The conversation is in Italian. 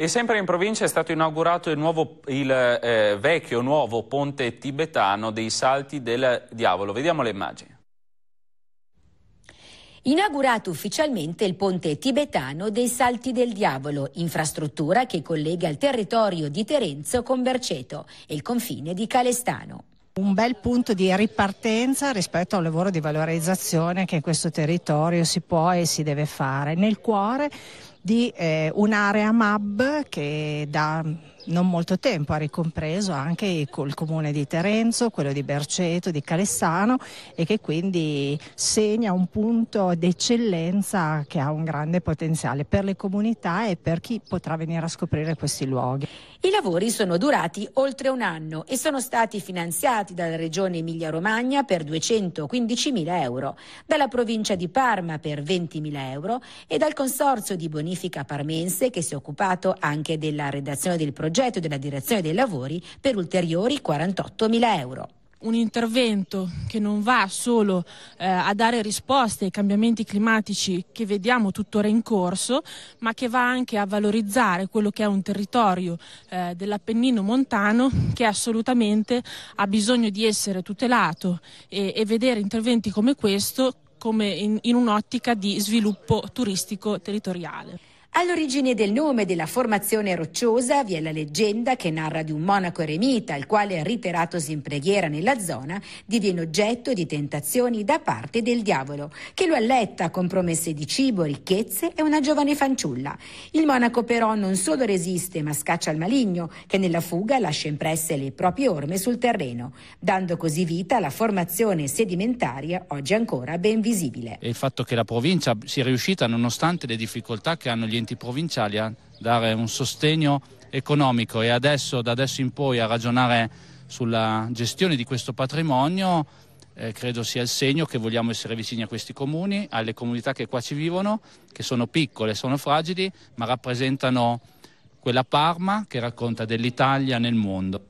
E sempre in provincia è stato inaugurato il, nuovo, il eh, vecchio nuovo ponte tibetano dei Salti del Diavolo. Vediamo le immagini. Inaugurato ufficialmente il ponte tibetano dei Salti del Diavolo, infrastruttura che collega il territorio di Terenzo con Berceto e il confine di Calestano un bel punto di ripartenza rispetto al lavoro di valorizzazione che in questo territorio si può e si deve fare nel cuore di eh, un'area MAB che da non molto tempo, ha ricompreso anche col comune di Terenzo, quello di Berceto, di Calessano e che quindi segna un punto d'eccellenza che ha un grande potenziale per le comunità e per chi potrà venire a scoprire questi luoghi. I lavori sono durati oltre un anno e sono stati finanziati dalla regione Emilia-Romagna per 215.000 euro, dalla provincia di Parma per 20.000 euro e dal consorzio di bonifica parmense che si è occupato anche della redazione del progetto progetto della direzione dei lavori per ulteriori 48.000 euro un intervento che non va solo eh, a dare risposte ai cambiamenti climatici che vediamo tuttora in corso, ma che va anche a valorizzare quello che è un territorio eh, dell'Appennino montano che assolutamente ha bisogno di essere tutelato e, e vedere interventi come questo come in, in un'ottica di sviluppo turistico territoriale. All'origine del nome della formazione rocciosa vi è la leggenda che narra di un monaco eremita, il quale, riteratosi in preghiera nella zona, diviene oggetto di tentazioni da parte del diavolo, che lo alletta con promesse di cibo, ricchezze e una giovane fanciulla. Il monaco però non solo resiste, ma scaccia il maligno, che nella fuga lascia impresse le proprie orme sul terreno, dando così vita alla formazione sedimentaria oggi ancora ben visibile. E il fatto che la provincia sia riuscita, nonostante le difficoltà che hanno gli enti enti provinciali a dare un sostegno economico e adesso, da adesso in poi a ragionare sulla gestione di questo patrimonio eh, credo sia il segno che vogliamo essere vicini a questi comuni, alle comunità che qua ci vivono, che sono piccole, sono fragili, ma rappresentano quella Parma che racconta dell'Italia nel mondo.